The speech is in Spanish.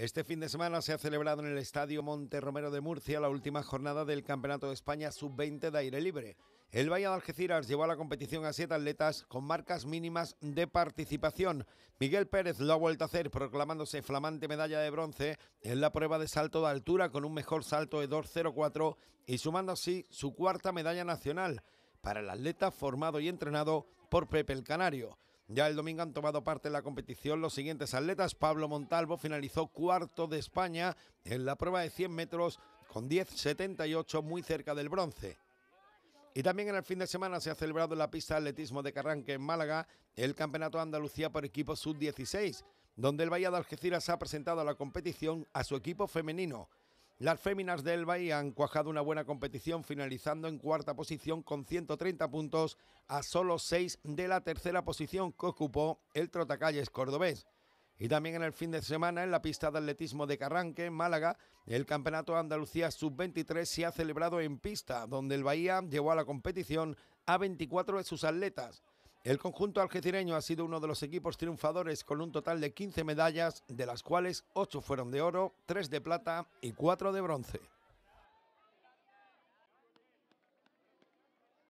Este fin de semana se ha celebrado en el Estadio Monte Romero de Murcia la última jornada del Campeonato de España Sub-20 de aire libre. El Valle de Algeciras llevó a la competición a siete atletas con marcas mínimas de participación. Miguel Pérez lo ha vuelto a hacer proclamándose flamante medalla de bronce en la prueba de salto de altura con un mejor salto de 2.04 y sumando así su cuarta medalla nacional para el atleta formado y entrenado por Pepe el Canario. Ya el domingo han tomado parte en la competición los siguientes atletas. Pablo Montalvo finalizó cuarto de España en la prueba de 100 metros con 10.78 muy cerca del bronce. Y también en el fin de semana se ha celebrado la pista de atletismo de Carranque en Málaga el Campeonato de Andalucía por equipo sub-16, donde el Valle de Algeciras ha presentado a la competición a su equipo femenino, las féminas del Bahía han cuajado una buena competición, finalizando en cuarta posición con 130 puntos a solo 6 de la tercera posición que ocupó el Trotacalles cordobés. Y también en el fin de semana, en la pista de atletismo de Carranque, en Málaga, el Campeonato Andalucía Sub-23 se ha celebrado en pista, donde el Bahía llevó a la competición a 24 de sus atletas. El conjunto algecireño ha sido uno de los equipos triunfadores con un total de 15 medallas, de las cuales 8 fueron de oro, 3 de plata y 4 de bronce.